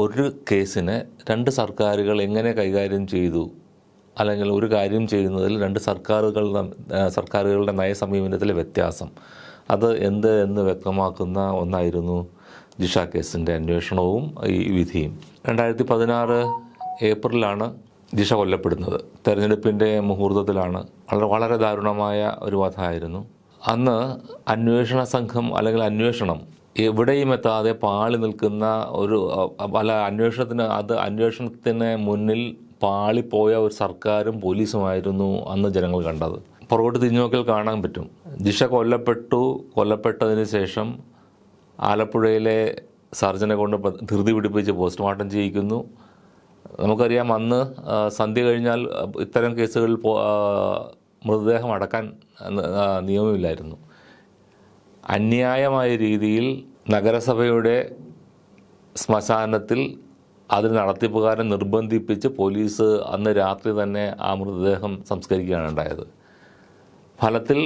ഒരു കേസിനെ രണ്ട് സർക്കാരുകൾ എങ്ങനെ കൈകാര്യം ചെയ്തു അല്ലെങ്കിൽ ഒരു കാര്യം ചെയ്യുന്നതിൽ രണ്ട് സർക്കാരുകൾ സർക്കാരുകളുടെ നയസമീപനത്തിലെ വ്യത്യാസം അത് എന്ത് എന്ന് വ്യക്തമാക്കുന്ന ഒന്നായിരുന്നു ജിഷ കേസിൻ്റെ അന്വേഷണവും ഈ വിധിയും രണ്ടായിരത്തി പതിനാറ് ഏപ്രിലാണ് ജിഷ കൊല്ലപ്പെടുന്നത് തെരഞ്ഞെടുപ്പിൻ്റെ മുഹൂർത്തത്തിലാണ് വളരെ വളരെ ദാരുണമായ ഒരു വധമായിരുന്നു അന്ന് അന്വേഷണ സംഘം അല്ലെങ്കിൽ അന്വേഷണം എവിടെയും എത്താതെ പാളി നിൽക്കുന്ന ഒരു പല അന്വേഷണത്തിന് അത് അന്വേഷണത്തിന് മുന്നിൽ പാളിപ്പോയ ഒരു സർക്കാരും പോലീസുമായിരുന്നു അന്ന് ജനങ്ങൾ കണ്ടത് പുറകോട്ട് തിരിഞ്ഞു നോക്കിയാൽ കാണാൻ പറ്റും ജിഷ കൊല്ലപ്പെട്ടു കൊല്ലപ്പെട്ടതിന് ശേഷം ആലപ്പുഴയിലെ സർജനെ കൊണ്ട് ധൃതി പിടിപ്പിച്ച് പോസ്റ്റ്മോർട്ടം ചെയ്യിക്കുന്നു നമുക്കറിയാം അന്ന് സന്ധ്യ കഴിഞ്ഞാൽ ഇത്തരം കേസുകളിൽ മൃതദേഹം അടക്കാൻ നിയമമില്ലായിരുന്നു അന്യായമായ രീതിയിൽ നഗരസഭയുടെ ശ്മശാനത്തിൽ അത് നടത്തിപ്പുകാരെ നിർബന്ധിപ്പിച്ച് പോലീസ് അന്ന് രാത്രി തന്നെ ആ മൃതദേഹം സംസ്കരിക്കുകയാണ് ഉണ്ടായത് ഫലത്തിൽ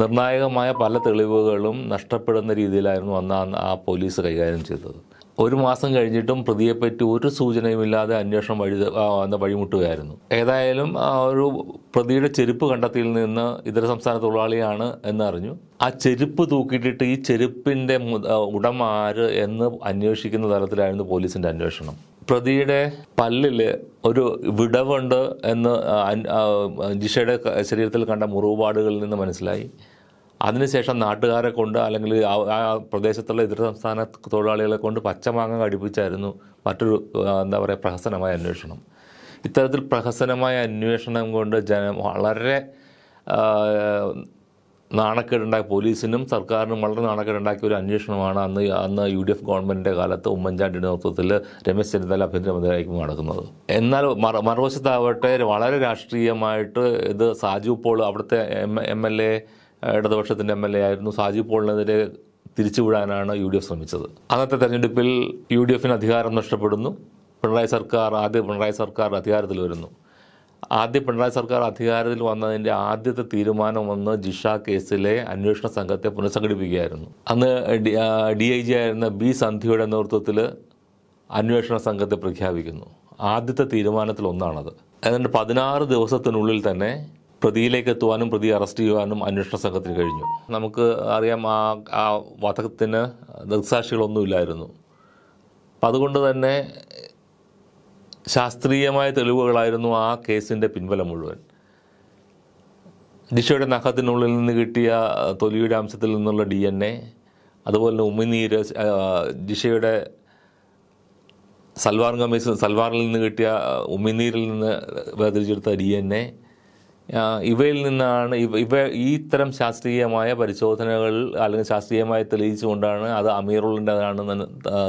നിർണായകമായ പല തെളിവുകളും നഷ്ടപ്പെടുന്ന രീതിയിലായിരുന്നു അന്ന് ആ പോലീസ് കൈകാര്യം ചെയ്തത് ഒരു മാസം കഴിഞ്ഞിട്ടും പ്രതിയെപ്പറ്റി ഒരു സൂചനയുമില്ലാതെ അന്വേഷണം വഴി എന്താ വഴിമുട്ടുകയായിരുന്നു ഏതായാലും ഒരു പ്രതിയുടെ ചെരുപ്പ് കണ്ടെത്തിയിൽ നിന്ന് ഇതര സംസ്ഥാന തൊഴിലാളിയാണ് എന്നറിഞ്ഞു ആ ചെരുപ്പ് തൂക്കിയിട്ടിട്ട് ഈ ചെരുപ്പിൻ്റെ ഉടമ ആര് എന്ന് അന്വേഷിക്കുന്ന തരത്തിലായിരുന്നു പോലീസിൻ്റെ അന്വേഷണം പ്രതിയുടെ പല്ലിൽ ഒരു വിടവുണ്ട് എന്ന് ജിഷയുടെ ശരീരത്തിൽ കണ്ട മുറിവുപാടുകളിൽ നിന്ന് മനസ്സിലായി അതിനുശേഷം നാട്ടുകാരെ കൊണ്ട് അല്ലെങ്കിൽ ആ പ്രദേശത്തുള്ള ഇതര സംസ്ഥാന തൊഴിലാളികളെ കൊണ്ട് പച്ചമാങ്ങ കടിപ്പിച്ചായിരുന്നു മറ്റൊരു എന്താ പറയുക പ്രഹസനമായ അന്വേഷണം ഇത്തരത്തിൽ പ്രഹസനമായ അന്വേഷണം കൊണ്ട് ജനം വളരെ നാണക്കേടുണ്ടാക്കി പോലീസിനും സർക്കാരിനും വളരെ നാണക്കേടുണ്ടാക്കിയ ഒരു അന്വേഷണമാണ് അന്ന് അന്ന് യു ഡി എഫ് ഗവൺമെൻറ്റിൻ്റെ കാലത്ത് ഉമ്മൻചാണ്ടിയുടെ നേതൃത്വത്തിൽ രമേശ് ചെന്നിത്തല ആഭ്യന്തരമന്ത്രിയായിരിക്കും നടക്കുന്നത് എന്നാൽ മറ മറുവശത്താവട്ടെ വളരെ രാഷ്ട്രീയമായിട്ട് ഇത് സാജു പോൾ അവിടുത്തെ എം എൽ എ ഇടതുപക്ഷത്തിൻ്റെ എം എൽ എ ആയിരുന്നു സാജി പോളിനെതിരെ തിരിച്ചുവിടാനാണ് യു ഡി എഫ് ശ്രമിച്ചത് അന്നത്തെ തെരഞ്ഞെടുപ്പിൽ യു ഡി എഫിന് അധികാരം നഷ്ടപ്പെടുന്നു പിണറായി സർക്കാർ ആദ്യ പിണറായി സർക്കാർ അധികാരത്തിൽ വരുന്നു ആദ്യ പിണറായി സർക്കാർ അധികാരത്തിൽ വന്നതിൻ്റെ ആദ്യത്തെ തീരുമാനം വന്ന് ജിഷ കേസിലെ അന്വേഷണ സംഘത്തെ പുനഃസംഘടിപ്പിക്കുകയായിരുന്നു അന്ന് ഡി ഐ ജി ആയിരുന്ന ബി സന്ധ്യയുടെ നേതൃത്വത്തിൽ അന്വേഷണ സംഘത്തെ പ്രഖ്യാപിക്കുന്നു ആദ്യത്തെ തീരുമാനത്തിൽ ഒന്നാണത് എന്നിട്ട് പതിനാറ് ദിവസത്തിനുള്ളിൽ തന്നെ പ്രതിയിലേക്ക് എത്തുവാനും പ്രതി അറസ്റ്റ് ചെയ്യുവാനും അന്വേഷണ സംഘത്തിന് കഴിഞ്ഞു നമുക്ക് അറിയാം ആ ആ വധത്തിന് ദൃക്സാക്ഷികളൊന്നുമില്ലായിരുന്നു അപ്പം അതുകൊണ്ട് തന്നെ ശാസ്ത്രീയമായ തെളിവുകളായിരുന്നു ആ കേസിൻ്റെ പിൻബലം മുഴുവൻ ഡിഷയുടെ നഖത്തിനുള്ളിൽ നിന്ന് കിട്ടിയ തൊലിയുടെ അംശത്തിൽ നിന്നുള്ള ഡി എൻ എ അതുപോലെ തന്നെ ഉമ്മിനീര് ജിഷയുടെ സൽവാർ കമ്മീസ് സൽവാറിൽ നിന്ന് കിട്ടിയ ഉമിനീരിൽ നിന്ന് വേദിച്ചെടുത്ത ഡി എൻ എ ഇവയിൽ നിന്നാണ് ഇവ ഇവ ഈ ഇത്തരം ശാസ്ത്രീയമായ പരിശോധനകൾ അല്ലെങ്കിൽ ശാസ്ത്രീയമായി തെളിയിച്ചുകൊണ്ടാണ് അത് അമീറുള്ളിൻ്റെതാണെന്ന്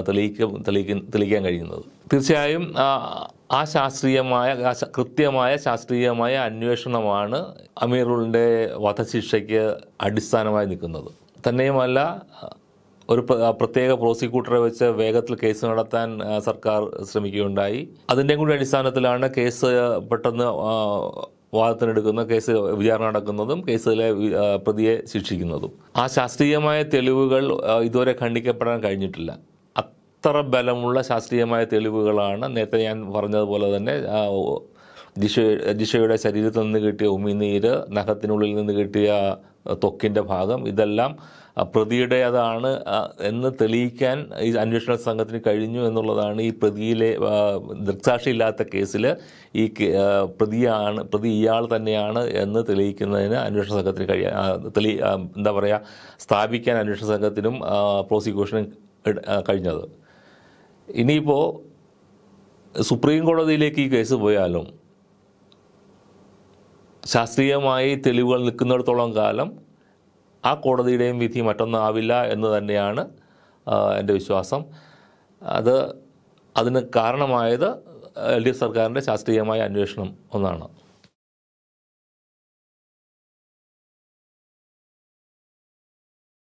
തെളിയിക്ക തെളിയിക്കാൻ തെളിയിക്കാൻ കഴിയുന്നത് തീർച്ചയായും ആ ശാസ്ത്രീയമായ കൃത്യമായ ശാസ്ത്രീയമായ അന്വേഷണമാണ് അമീറുള്ളിൻ്റെ വധശിക്ഷയ്ക്ക് അടിസ്ഥാനമായി നിൽക്കുന്നത് തന്നെയുമല്ല ഒരു പ്രത്യേക പ്രോസിക്യൂട്ടറെ വെച്ച് വേഗത്തിൽ കേസ് നടത്താൻ സർക്കാർ ശ്രമിക്കുകയുണ്ടായി അതിൻ്റെ കൂടി അടിസ്ഥാനത്തിലാണ് കേസ് പെട്ടെന്ന് വാദത്തിനെടുക്കുന്ന കേസ് വിചാരണ നടക്കുന്നതും കേസിലെ പ്രതിയെ ശിക്ഷിക്കുന്നതും ആ ശാസ്ത്രീയമായ തെളിവുകൾ ഇതുവരെ ഖണ്ഡിക്കപ്പെടാൻ കഴിഞ്ഞിട്ടില്ല അത്ര ബലമുള്ള ശാസ്ത്രീയമായ തെളിവുകളാണ് നേരത്തെ ഞാൻ പറഞ്ഞതുപോലെ തന്നെ ജിഷ ജിഷയുടെ ശരീരത്തിൽ നിന്ന് കിട്ടിയ ഉമിനീര് നഖത്തിനുള്ളിൽ നിന്ന് കിട്ടിയ തൊക്കിൻ്റെ ഭാഗം ഇതെല്ലാം പ്രതിയുടേതാണ് എന്ന് തെളിയിക്കാൻ ഈ അന്വേഷണ സംഘത്തിന് കഴിഞ്ഞു എന്നുള്ളതാണ് ഈ പ്രതിയിലെ ദൃക്സാക്ഷി ഇല്ലാത്ത കേസിൽ ഈ പ്രതിയാണ് പ്രതി ഇയാൾ തന്നെയാണ് എന്ന് തെളിയിക്കുന്നതിന് അന്വേഷണ സംഘത്തിന് കഴിയ തെളി എന്താ പറയുക സ്ഥാപിക്കാൻ അന്വേഷണ സംഘത്തിനും പ്രോസിക്യൂഷനും കഴിഞ്ഞത് ഇനിയിപ്പോൾ സുപ്രീം കോടതിയിലേക്ക് ഈ കേസ് പോയാലും ശാസ്ത്രീയമായി തെളിവുകൾ നിൽക്കുന്നിടത്തോളം കാലം ആ കോടതിയുടെയും വിധി മറ്റൊന്നാവില്ല എന്ന് തന്നെയാണ് എൻ്റെ വിശ്വാസം അത് അതിന് കാരണമായത് എൽ ഡി എഫ് സർക്കാരിൻ്റെ ശാസ്ത്രീയമായ അന്വേഷണം ഒന്നാണ്